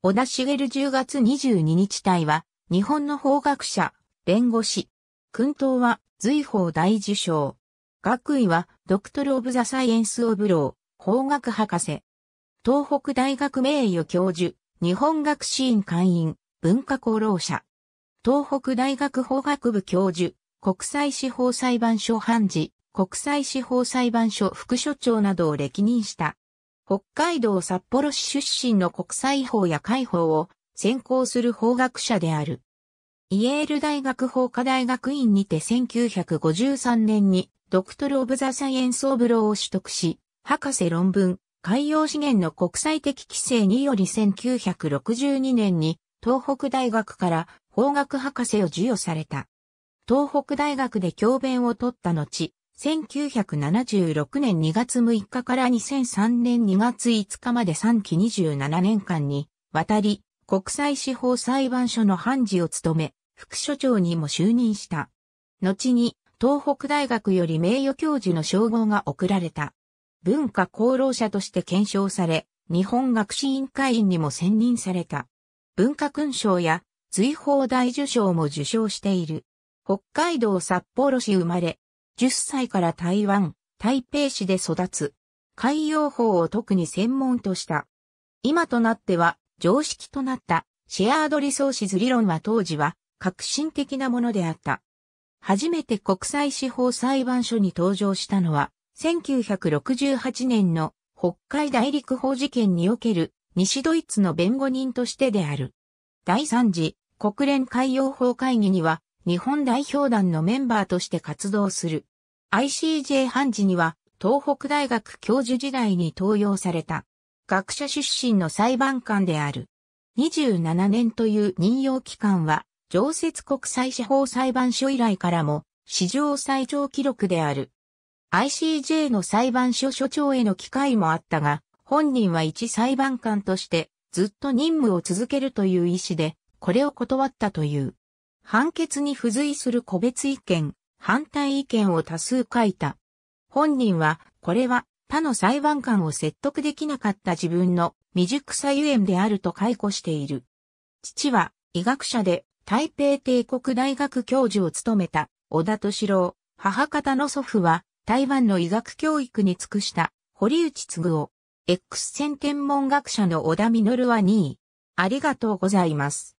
小田茂10月22日隊は、日本の法学者、弁護士。訓東は、随法大受賞。学位は、ドクトル・オブ・ザ・サイエンス・オブ・ロー、法学博士。東北大学名誉教授、日本学士院会員、文化功労者。東北大学法学部教授、国際司法裁判所判事、国際司法裁判所副所長などを歴任した。北海道札幌市出身の国際法や解法を専攻する法学者である。イェール大学法科大学院にて1953年にドクトル・オブ・ザ・サイエンス・オブ・ローを取得し、博士論文、海洋資源の国際的規制により1962年に東北大学から法学博士を授与された。東北大学で教鞭を取った後、1976年2月6日から2003年2月5日まで3期27年間にわたり国際司法裁判所の判事を務め、副所長にも就任した。後に東北大学より名誉教授の称号が贈られた。文化功労者として検証され、日本学士委員会員にも選任された。文化勲章や随法大受章も受章している。北海道札幌市生まれ、10歳から台湾、台北市で育つ。海洋法を特に専門とした。今となっては常識となったシェアードリソーシズ理論は当時は革新的なものであった。初めて国際司法裁判所に登場したのは1968年の北海大陸法事件における西ドイツの弁護人としてである。第3次国連海洋法会議には日本代表団のメンバーとして活動する。ICJ 判事には、東北大学教授時代に登用された、学者出身の裁判官である。27年という任用期間は、常設国際司法裁判所以来からも、史上最長記録である。ICJ の裁判所所長への機会もあったが、本人は一裁判官としてずっと任務を続けるという意思で、これを断ったという。判決に付随する個別意見、反対意見を多数書いた。本人は、これは他の裁判官を説得できなかった自分の未熟さゆえんであると解雇している。父は医学者で台北帝国大学教授を務めた小田敏郎、母方の祖父は台湾の医学教育に尽くした堀内嗣夫、X 線天文学者の小田実は2位。ありがとうございます。